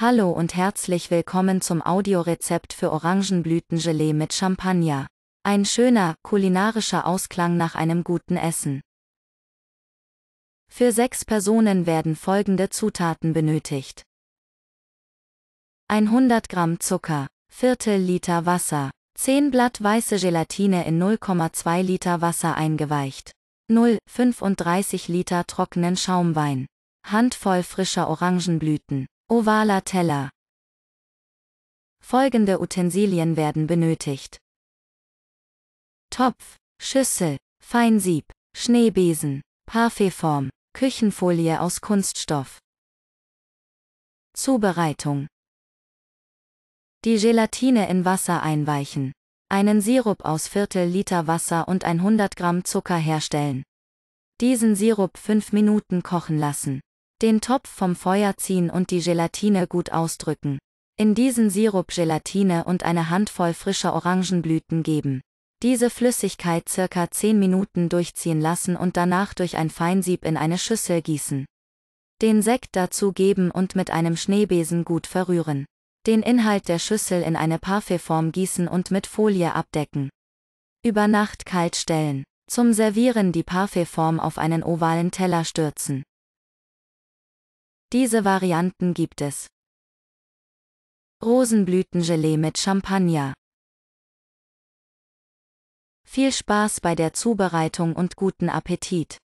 Hallo und herzlich willkommen zum Audiorezept für Orangenblütengelee mit Champagner. Ein schöner, kulinarischer Ausklang nach einem guten Essen. Für sechs Personen werden folgende Zutaten benötigt. 100 Gramm Zucker, Viertel Liter Wasser, 10 Blatt weiße Gelatine in 0,2 Liter Wasser eingeweicht, 0,35 Liter trockenen Schaumwein, Handvoll frischer Orangenblüten, Ovaler Teller. Folgende Utensilien werden benötigt. Topf, Schüssel, Feinsieb, Schneebesen, Parfaitform, Küchenfolie aus Kunststoff. Zubereitung. Die Gelatine in Wasser einweichen. Einen Sirup aus Viertel Liter Wasser und 100 Gramm Zucker herstellen. Diesen Sirup 5 Minuten kochen lassen. Den Topf vom Feuer ziehen und die Gelatine gut ausdrücken. In diesen Sirup Gelatine und eine Handvoll frischer Orangenblüten geben. Diese Flüssigkeit circa 10 Minuten durchziehen lassen und danach durch ein Feinsieb in eine Schüssel gießen. Den Sekt dazu geben und mit einem Schneebesen gut verrühren. Den Inhalt der Schüssel in eine Parfaiform gießen und mit Folie abdecken. Über Nacht kalt stellen. Zum Servieren die Parfaiform auf einen ovalen Teller stürzen. Diese Varianten gibt es. Rosenblütengelee mit Champagner. Viel Spaß bei der Zubereitung und guten Appetit!